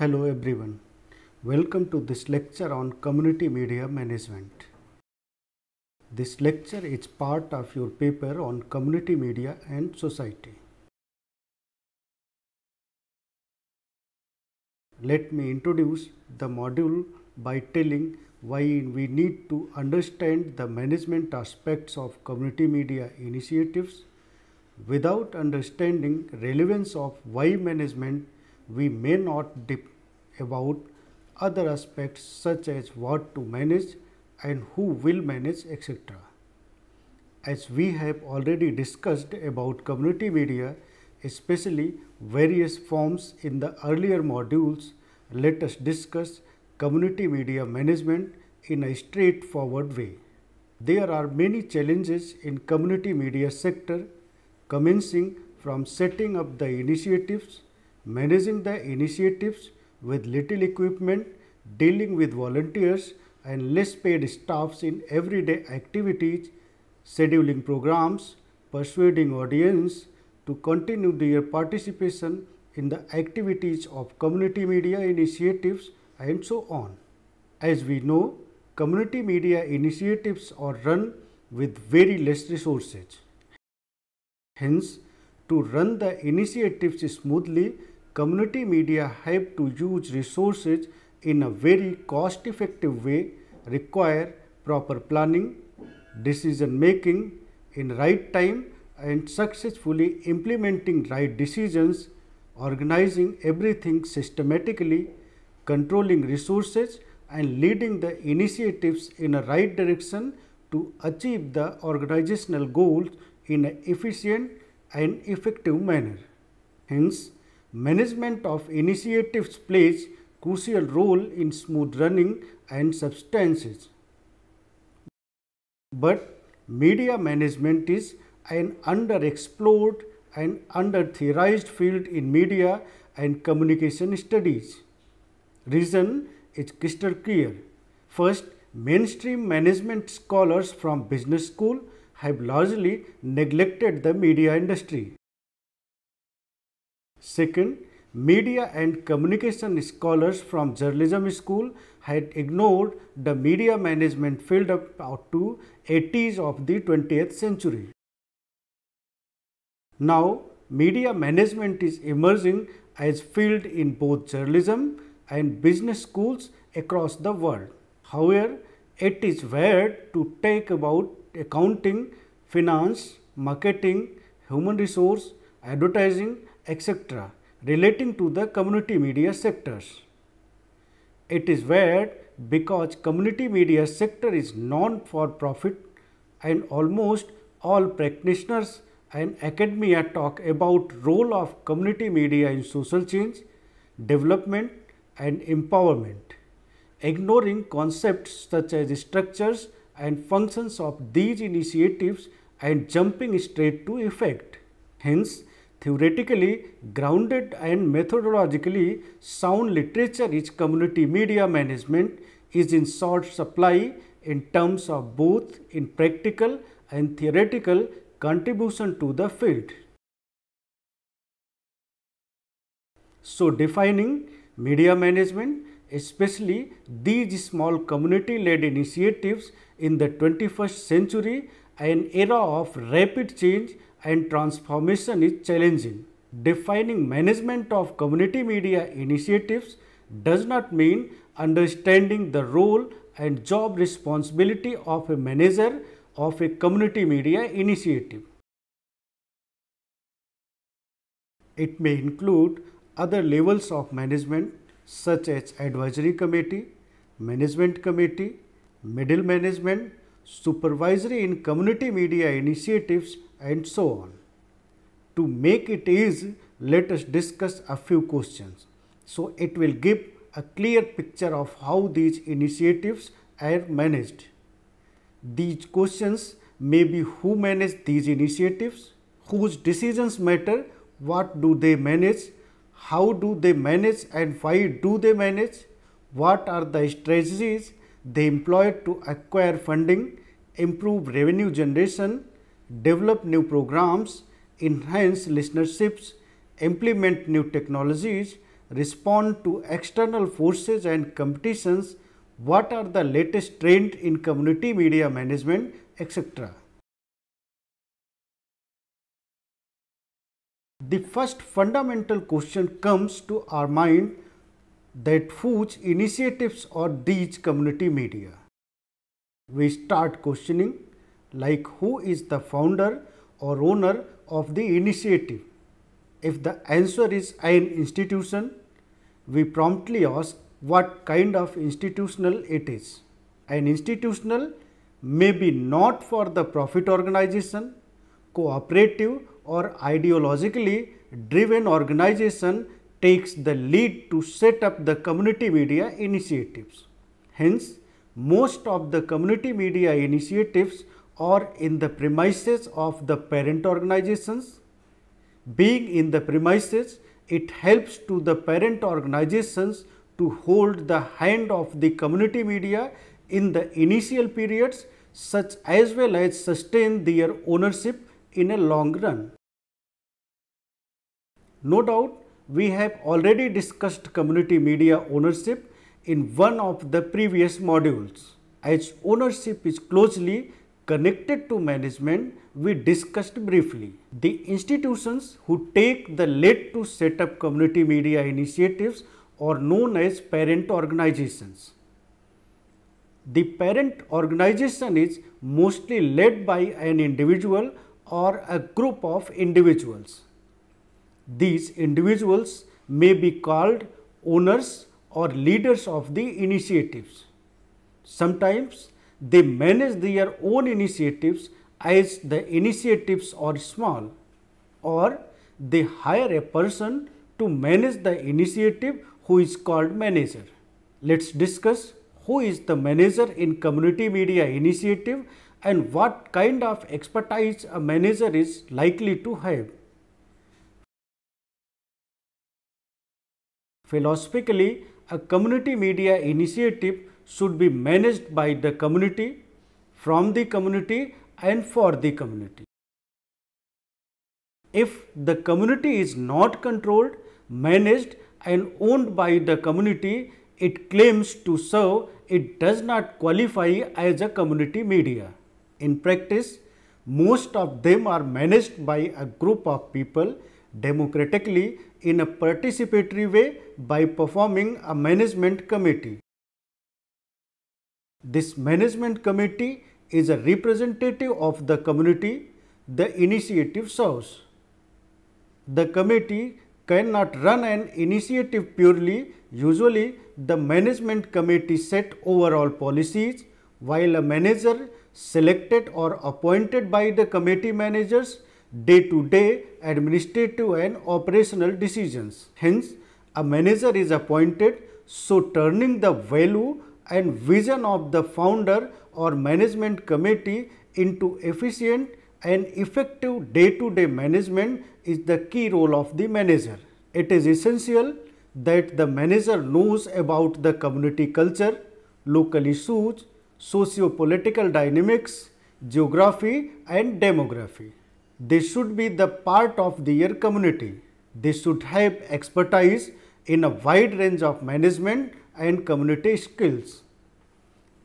Hello everyone. Welcome to this lecture on community media management. This lecture is part of your paper on community media and society. Let me introduce the module by telling why we need to understand the management aspects of community media initiatives without understanding relevance of why management we may not dip about other aspects such as what to manage and who will manage etc. As we have already discussed about community media, especially various forms in the earlier modules, let us discuss community media management in a straightforward way. There are many challenges in community media sector, commencing from setting up the initiatives managing the initiatives with little equipment, dealing with volunteers and less paid staffs in everyday activities, scheduling programs, persuading audience to continue their participation in the activities of community media initiatives and so on. As we know, community media initiatives are run with very less resources. Hence, to run the initiatives smoothly, community media help to use resources in a very cost effective way require proper planning, decision making in right time and successfully implementing right decisions, organizing everything systematically, controlling resources and leading the initiatives in a right direction to achieve the organizational goals in an efficient and effective manner. Hence, Management of initiatives plays crucial role in smooth running and substances. But media management is an underexplored and under-theorized field in media and communication studies. Reason is crystal clear. First, mainstream management scholars from business school have largely neglected the media industry. Second, media and communication scholars from journalism school had ignored the media management field up to 80s of the 20th century. Now, media management is emerging as field in both journalism and business schools across the world. However, it is rare to take about accounting, finance, marketing, human resource, advertising etc. relating to the community media sectors. It is weird because community media sector is non-for-profit and almost all practitioners and academia talk about role of community media in social change, development and empowerment, ignoring concepts such as structures and functions of these initiatives and jumping straight to effect. Hence, theoretically grounded and methodologically sound literature is community media management is in short supply in terms of both in practical and theoretical contribution to the field. So, defining media management, especially these small community led initiatives in the 21st century, an era of rapid change and transformation is challenging. Defining management of community media initiatives does not mean understanding the role and job responsibility of a manager of a community media initiative. It may include other levels of management such as advisory committee, management committee, middle management, supervisory in community media initiatives and so on. To make it easy, let us discuss a few questions. So it will give a clear picture of how these initiatives are managed. These questions may be who manage these initiatives, whose decisions matter, what do they manage, how do they manage and why do they manage, what are the strategies they employ to acquire funding, improve revenue generation, develop new programs, enhance listenerships, implement new technologies, respond to external forces and competitions, what are the latest trends in community media management, etc. The first fundamental question comes to our mind that whose initiatives are these community media? We start questioning like who is the founder or owner of the initiative. If the answer is an institution, we promptly ask what kind of institutional it is. An institutional may be not for the profit organization, cooperative or ideologically driven organization takes the lead to set up the community media initiatives. Hence, most of the community media initiatives or in the premises of the parent organizations. Being in the premises, it helps to the parent organizations to hold the hand of the community media in the initial periods such as well as sustain their ownership in a long run. No doubt, we have already discussed community media ownership in one of the previous modules as ownership is closely connected to management we discussed briefly. The institutions who take the lead to set up community media initiatives are known as parent organizations. The parent organization is mostly led by an individual or a group of individuals. These individuals may be called owners or leaders of the initiatives. Sometimes they manage their own initiatives as the initiatives are small or they hire a person to manage the initiative who is called manager. Let's discuss who is the manager in community media initiative and what kind of expertise a manager is likely to have. Philosophically, a community media initiative should be managed by the community, from the community and for the community. If the community is not controlled, managed and owned by the community, it claims to serve, it does not qualify as a community media. In practice, most of them are managed by a group of people democratically in a participatory way by performing a management committee. This management committee is a representative of the community the initiative serves. The committee cannot run an initiative purely. Usually, the management committee set overall policies, while a manager selected or appointed by the committee managers day-to-day -day administrative and operational decisions. Hence, a manager is appointed, so turning the value and vision of the founder or management committee into efficient and effective day-to-day -day management is the key role of the manager. It is essential that the manager knows about the community culture, local issues, socio-political dynamics, geography and demography. They should be the part of their community. They should have expertise in a wide range of management and community skills.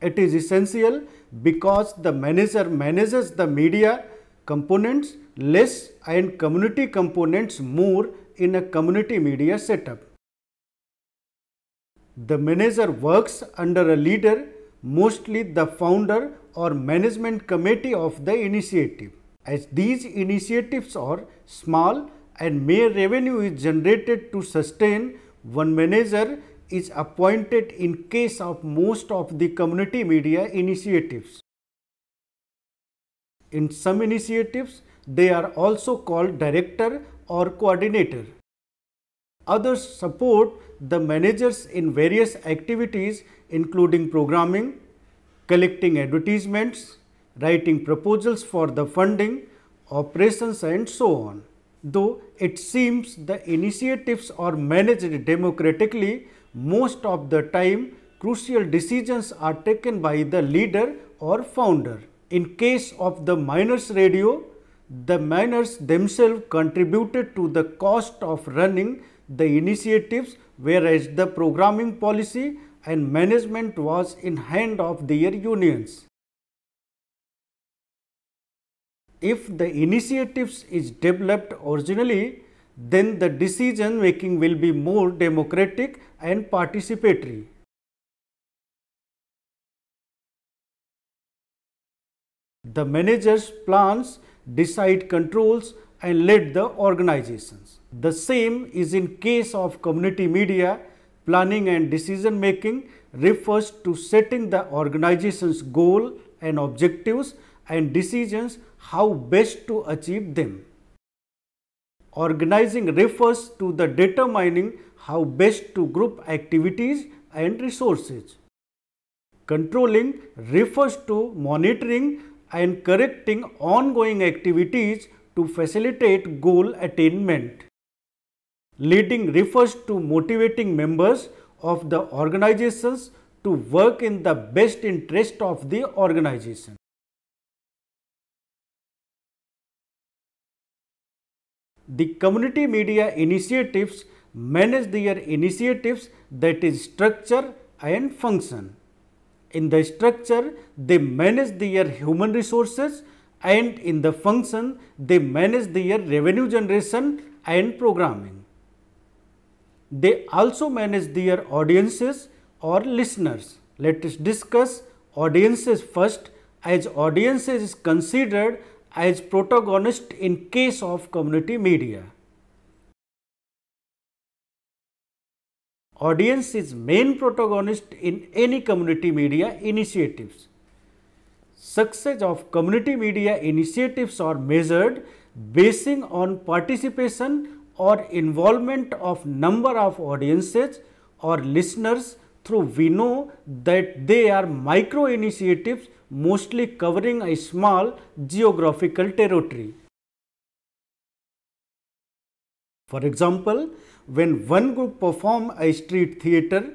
It is essential because the manager manages the media components less and community components more in a community media setup. The manager works under a leader, mostly the founder or management committee of the initiative. As these initiatives are small and mere revenue is generated to sustain, one manager is appointed in case of most of the community media initiatives. In some initiatives, they are also called director or coordinator. Others support the managers in various activities including programming, collecting advertisements, writing proposals for the funding, operations and so on. Though it seems the initiatives are managed democratically most of the time crucial decisions are taken by the leader or founder. In case of the miners radio, the miners themselves contributed to the cost of running the initiatives whereas the programming policy and management was in hand of their unions. If the initiatives is developed originally then the decision making will be more democratic and participatory. The managers plans, decide controls and lead the organizations. The same is in case of community media, planning and decision making refers to setting the organization's goal and objectives and decisions how best to achieve them. Organizing refers to the determining how best to group activities and resources. Controlling refers to monitoring and correcting ongoing activities to facilitate goal attainment. Leading refers to motivating members of the organizations to work in the best interest of the organization. the community media initiatives manage their initiatives that is structure and function. In the structure, they manage their human resources and in the function, they manage their revenue generation and programming. They also manage their audiences or listeners. Let us discuss audiences first as audiences is considered as protagonist in case of community media. Audience is main protagonist in any community media initiatives. Success of community media initiatives are measured basing on participation or involvement of number of audiences or listeners through we know that they are micro initiatives mostly covering a small geographical territory. For example, when one group perform a street theater,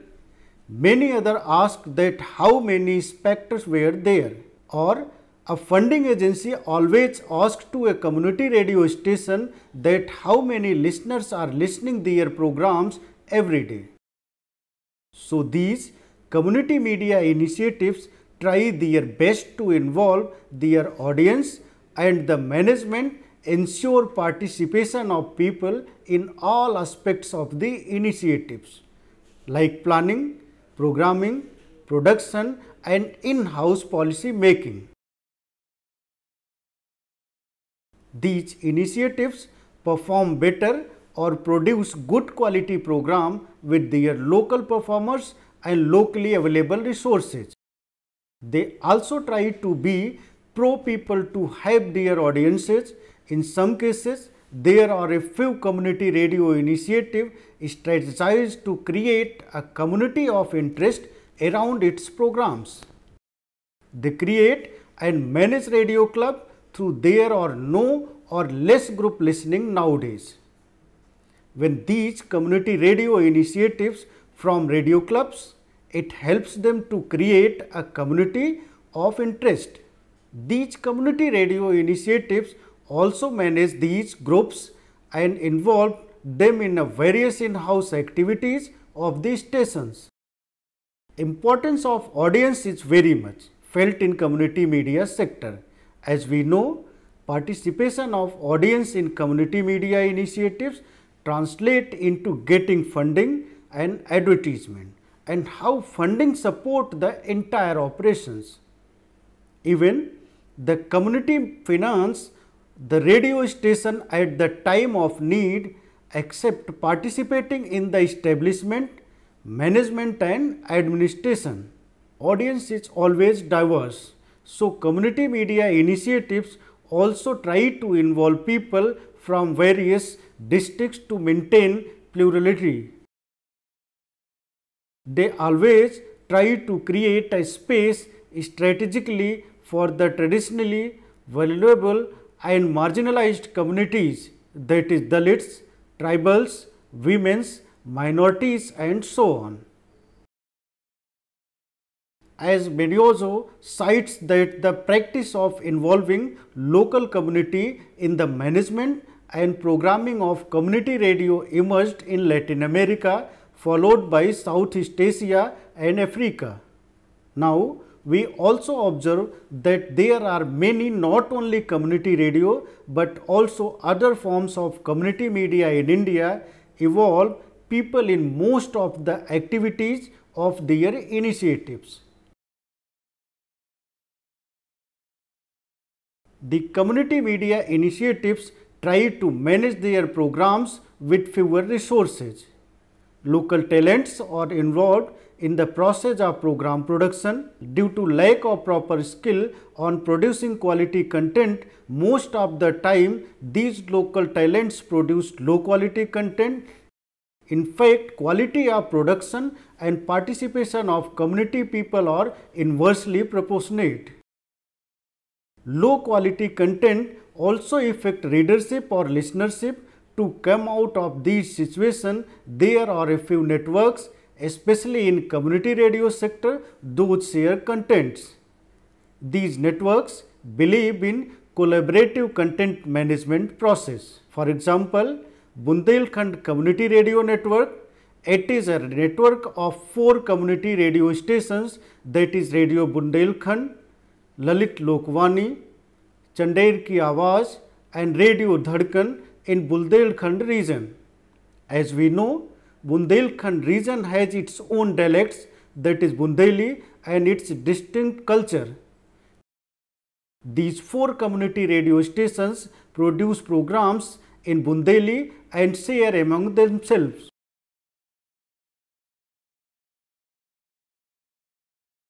many other ask that how many spectators were there or a funding agency always asks to a community radio station that how many listeners are listening their programs every day. So these community media initiatives try their best to involve their audience and the management ensure participation of people in all aspects of the initiatives like planning, programming, production and in-house policy making. These initiatives perform better or produce good quality program with their local performers and locally available resources. They also try to be pro people to help their audiences. In some cases, there are a few community radio initiative strategized to create a community of interest around its programs. They create and manage radio club through there are no or less group listening nowadays. When these community radio initiatives from radio clubs it helps them to create a community of interest. These community radio initiatives also manage these groups and involve them in various in-house activities of these stations. Importance of audience is very much felt in community media sector. As we know, participation of audience in community media initiatives translate into getting funding and advertisement and how funding support the entire operations. Even the community finance the radio station at the time of need except participating in the establishment, management and administration. Audience is always diverse. So, community media initiatives also try to involve people from various districts to maintain plurality. They always try to create a space strategically for the traditionally vulnerable and marginalized communities that is Dalits, tribals, women's, minorities and so on. As Mediozo cites that the practice of involving local community in the management and programming of community radio emerged in Latin America followed by Southeast Asia and Africa. Now, we also observe that there are many not only community radio, but also other forms of community media in India involve people in most of the activities of their initiatives. The community media initiatives try to manage their programs with fewer resources. Local talents are involved in the process of program production. Due to lack of proper skill on producing quality content, most of the time these local talents produce low quality content. In fact, quality of production and participation of community people are inversely proportionate. Low quality content also affect readership or listenership to come out of these situation there are a few networks especially in community radio sector those share contents. These networks believe in collaborative content management process. For example, Bundelkhand Community Radio Network, it is a network of four community radio stations that is Radio Bundelkhand, Lalit Lokvani, Chandair Ki Awaz and Radio Dhadkan in Bundelkhand region. As we know, Bundelkhand region has its own dialects that is Bundeli and its distinct culture. These four community radio stations produce programs in Bundeli and share among themselves.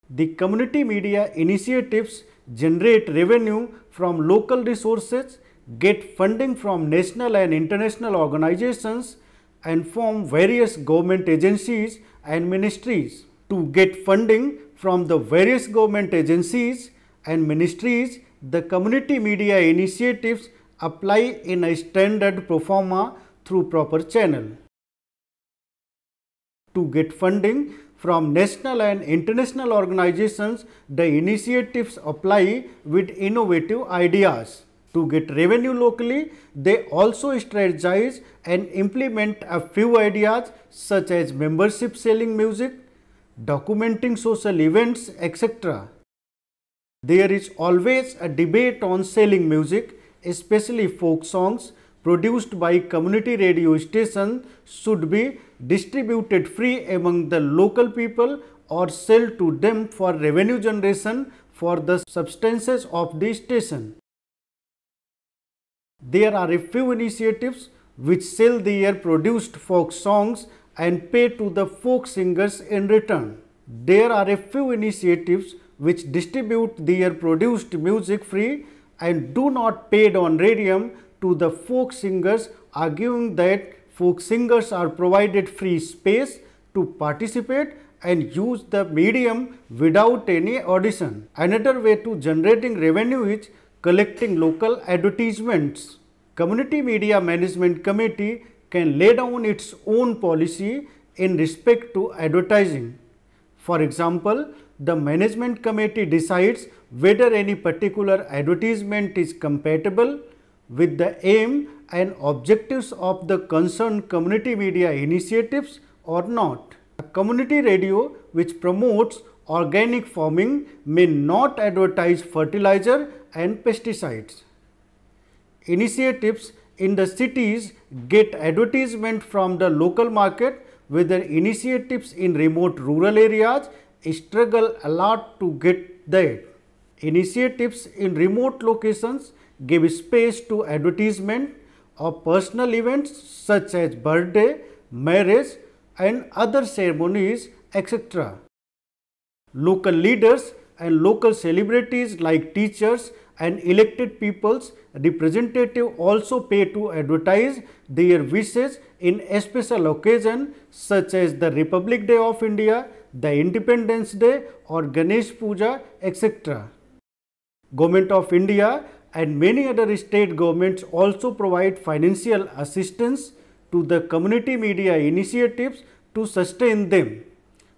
The community media initiatives generate revenue from local resources get funding from national and international organizations and from various government agencies and ministries. To get funding from the various government agencies and ministries, the community media initiatives apply in a standard pro forma through proper channel. To get funding from national and international organizations, the initiatives apply with innovative ideas to get revenue locally, they also strategize and implement a few ideas such as membership selling music, documenting social events, etc. There is always a debate on selling music, especially folk songs produced by community radio stations should be distributed free among the local people or sell to them for revenue generation for the substances of the station. There are a few initiatives which sell their produced folk songs and pay to the folk singers in return. There are a few initiatives which distribute their produced music free and do not paid radio to the folk singers arguing that folk singers are provided free space to participate and use the medium without any audition. Another way to generating revenue is collecting local advertisements. Community Media Management Committee can lay down its own policy in respect to advertising. For example, the management committee decides whether any particular advertisement is compatible with the aim and objectives of the concerned community media initiatives or not. A community radio which promotes organic farming may not advertise fertilizer and pesticides. Initiatives in the cities get advertisement from the local market whether initiatives in remote rural areas struggle a lot to get the Initiatives in remote locations give space to advertisement of personal events such as birthday, marriage and other ceremonies etc. Local leaders and local celebrities like teachers and elected people's representative also pay to advertise their wishes in special occasion such as the Republic Day of India, the Independence Day or Ganesh Puja etc. Government of India and many other state governments also provide financial assistance to the community media initiatives to sustain them.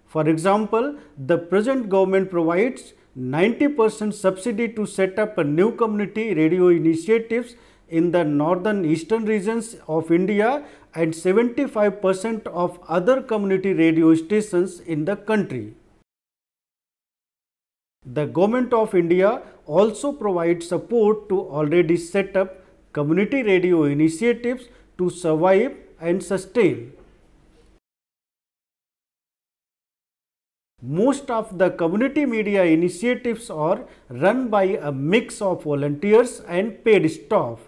For example, the present government provides 90% subsidy to set up a new community radio initiatives in the northern eastern regions of India and 75% of other community radio stations in the country. The Government of India also provides support to already set up community radio initiatives to survive and sustain. Most of the community media initiatives are run by a mix of volunteers and paid staff.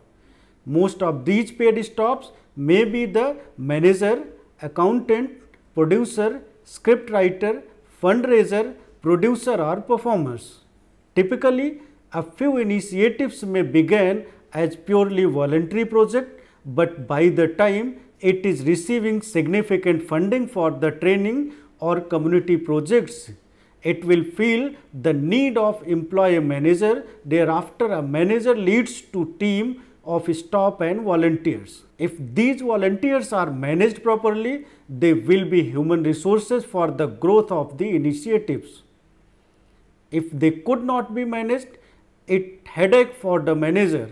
Most of these paid staffs may be the manager, accountant, producer, scriptwriter, fundraiser, producer or performers. Typically, a few initiatives may begin as purely voluntary project, but by the time it is receiving significant funding for the training or community projects. It will feel the need of employee manager. Thereafter, a manager leads to team of staff and volunteers. If these volunteers are managed properly, they will be human resources for the growth of the initiatives. If they could not be managed, it headache for the manager.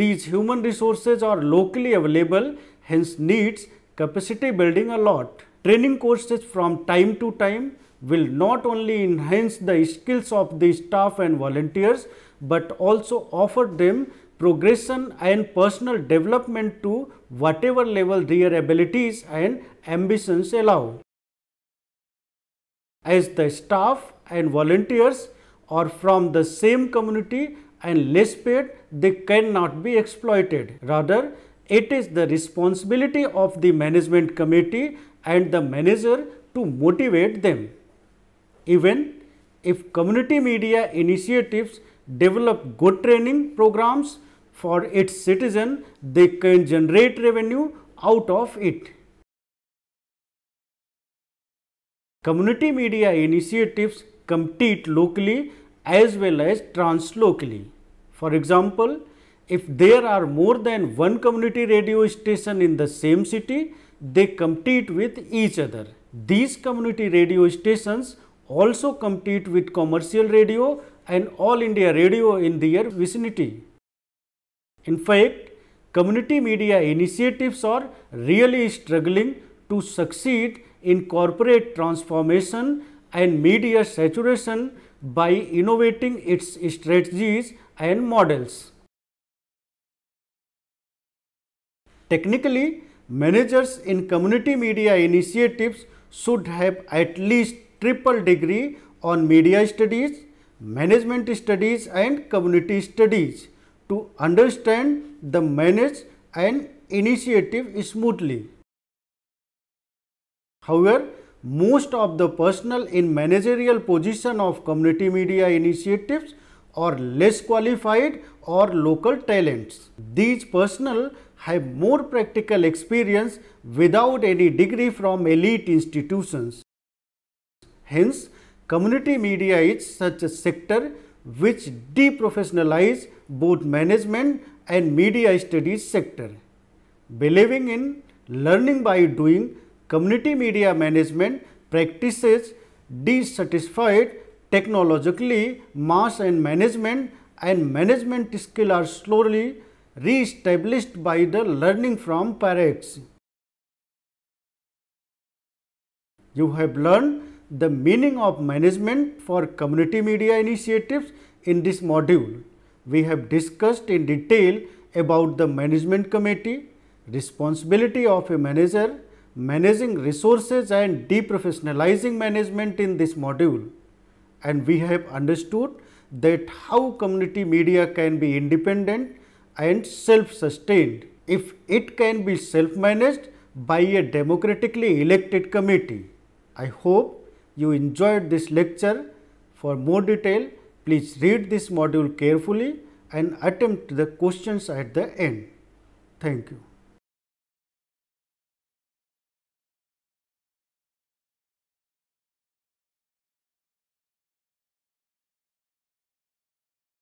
These human resources are locally available, hence needs capacity building a lot. Training courses from time to time will not only enhance the skills of the staff and volunteers, but also offer them progression and personal development to whatever level their abilities and ambitions allow. As the staff and volunteers are from the same community and less paid, they cannot be exploited. Rather, it is the responsibility of the management committee and the manager to motivate them. Even if community media initiatives develop good training programs for its citizen, they can generate revenue out of it. Community media initiatives compete locally as well as translocally. For example, if there are more than one community radio station in the same city, they compete with each other. These community radio stations also compete with commercial radio and all India radio in their vicinity. In fact, community media initiatives are really struggling to succeed in corporate transformation and media saturation by innovating its strategies and models. Technically, managers in community media initiatives should have at least triple degree on media studies, management studies and community studies to understand the manage and initiative smoothly. However, most of the personnel in managerial position of community media initiatives are less qualified or local talents. These personnel have more practical experience without any degree from elite institutions. Hence, community media is such a sector which deprofessionalize both management and media studies sector. Believing in learning by doing, community media management practices dissatisfied technologically mass and management and management skill are slowly re-established by the learning from Parex. You have learned the meaning of management for community media initiatives in this module. We have discussed in detail about the management committee, responsibility of a manager, managing resources and deprofessionalizing management in this module. And we have understood that how community media can be independent and self-sustained if it can be self-managed by a democratically elected committee. I hope you enjoyed this lecture. For more detail, please read this module carefully and attempt the questions at the end. Thank you.